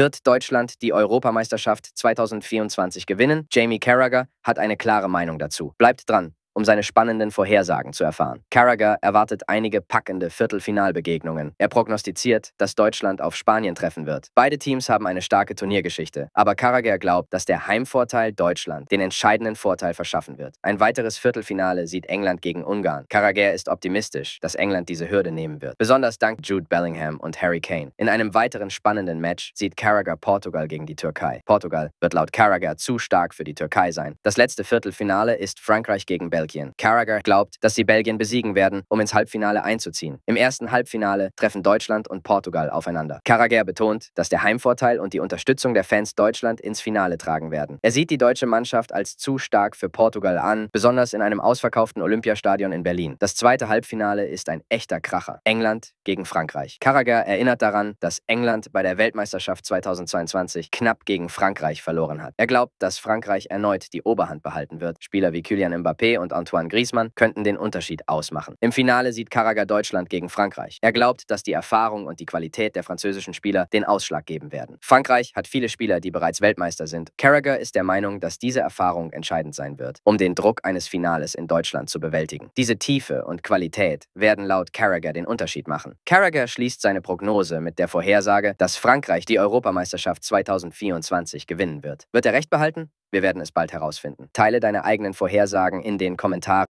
wird Deutschland die Europameisterschaft 2024 gewinnen. Jamie Carragher hat eine klare Meinung dazu. Bleibt dran um seine spannenden Vorhersagen zu erfahren. Carragher erwartet einige packende Viertelfinalbegegnungen. Er prognostiziert, dass Deutschland auf Spanien treffen wird. Beide Teams haben eine starke Turniergeschichte, aber Carragher glaubt, dass der Heimvorteil Deutschland den entscheidenden Vorteil verschaffen wird. Ein weiteres Viertelfinale sieht England gegen Ungarn. Carragher ist optimistisch, dass England diese Hürde nehmen wird, besonders dank Jude Bellingham und Harry Kane. In einem weiteren spannenden Match sieht Carragher Portugal gegen die Türkei. Portugal wird laut Carragher zu stark für die Türkei sein. Das letzte Viertelfinale ist Frankreich gegen Belgien. Belgien. Carragher glaubt, dass sie Belgien besiegen werden, um ins Halbfinale einzuziehen. Im ersten Halbfinale treffen Deutschland und Portugal aufeinander. Carragher betont, dass der Heimvorteil und die Unterstützung der Fans Deutschland ins Finale tragen werden. Er sieht die deutsche Mannschaft als zu stark für Portugal an, besonders in einem ausverkauften Olympiastadion in Berlin. Das zweite Halbfinale ist ein echter Kracher. England gegen Frankreich. Carragher erinnert daran, dass England bei der Weltmeisterschaft 2022 knapp gegen Frankreich verloren hat. Er glaubt, dass Frankreich erneut die Oberhand behalten wird. Spieler wie Kylian Mbappé und und Antoine Griezmann könnten den Unterschied ausmachen. Im Finale sieht Carragher Deutschland gegen Frankreich. Er glaubt, dass die Erfahrung und die Qualität der französischen Spieler den Ausschlag geben werden. Frankreich hat viele Spieler, die bereits Weltmeister sind. Carragher ist der Meinung, dass diese Erfahrung entscheidend sein wird, um den Druck eines Finales in Deutschland zu bewältigen. Diese Tiefe und Qualität werden laut Carragher den Unterschied machen. Carragher schließt seine Prognose mit der Vorhersage, dass Frankreich die Europameisterschaft 2024 gewinnen wird. Wird er recht behalten? Wir werden es bald herausfinden. Teile deine eigenen Vorhersagen in den Kommentaren.